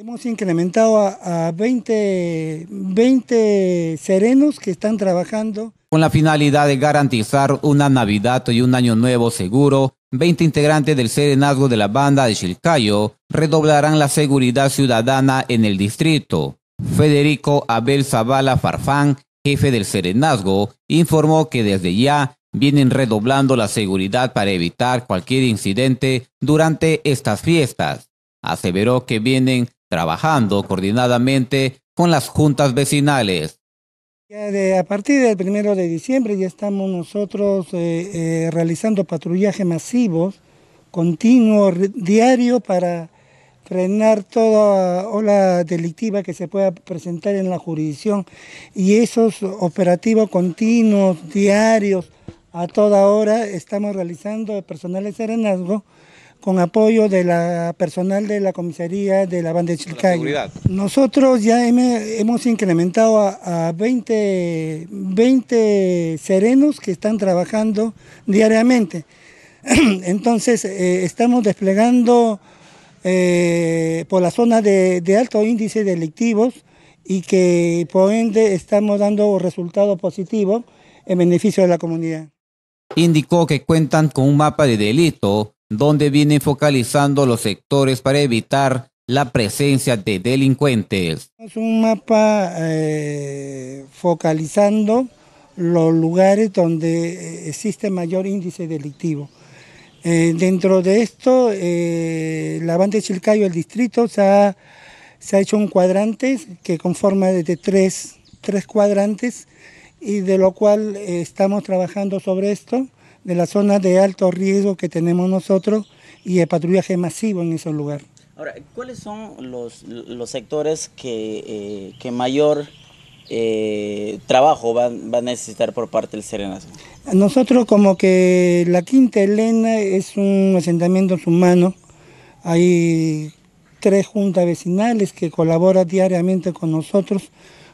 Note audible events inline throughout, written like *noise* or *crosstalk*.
Hemos incrementado a, 20, serenos que están trabajando. Con la finalidad de garantizar una Navidad y un Año Nuevo seguro, 20 integrantes del serenazgo de la banda de Chilcayo redoblarán la seguridad ciudadana en el distrito. Federico Abel Zavala Farfán, jefe del serenazgo, informó que desde ya vienen redoblando la seguridad para evitar cualquier incidente durante estas fiestas. Aseveró que vienen trabajando coordinadamente con las juntas vecinales. a partir del primero de diciembre ya estamos nosotros eh, eh, realizando patrullaje masivos, continuo, diario, para frenar toda ola delictiva que se pueda presentar en la jurisdicción y esos operativos continuos, diarios, a toda hora, estamos realizando personales de serenazgo con apoyo de la personal de la comisaría de la banda de Chilcayo. Nosotros ya hemos incrementado a, 20, 20 serenos que están trabajando diariamente. *clears throat* Entonces, eh, estamos desplegando eh, por la zona de, alto índice delictivos y que por ende estamos dando resultados positivos en beneficio de la comunidad. Indicó que cuentan con un mapa de delito donde vienen focalizando los sectores para evitar la presencia de delincuentes. Es un mapa eh, focalizando los lugares donde eh, existe mayor índice delictivo. Eh, dentro de esto, la banda de Chilcayo, el distrito, se ha, hecho un cuadrante que conforma de tres cuadrantes y de lo cual estamos trabajando sobre esto de la zona de alto riesgo que tenemos nosotros y el patrullaje masivo en esos lugares. Ahora, ¿cuáles son los, sectores que, eh, mayor eh, trabajo va, a necesitar por parte del Serenazo? Nosotros como que la Quinta Elena es un asentamiento humano, hay tres juntas vecinales que colaboran diariamente con nosotros,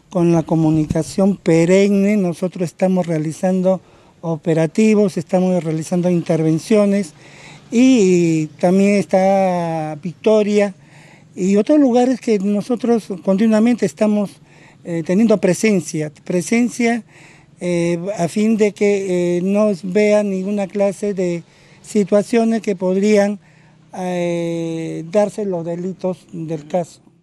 con la comunicación perenne, nosotros estamos realizando operativos, estamos realizando intervenciones y también está Victoria y otros lugares que nosotros continuamente estamos eh, teniendo presencia, presencia eh, a fin de que eh, no vean ninguna clase de situaciones que podrían darse los delitos del caso.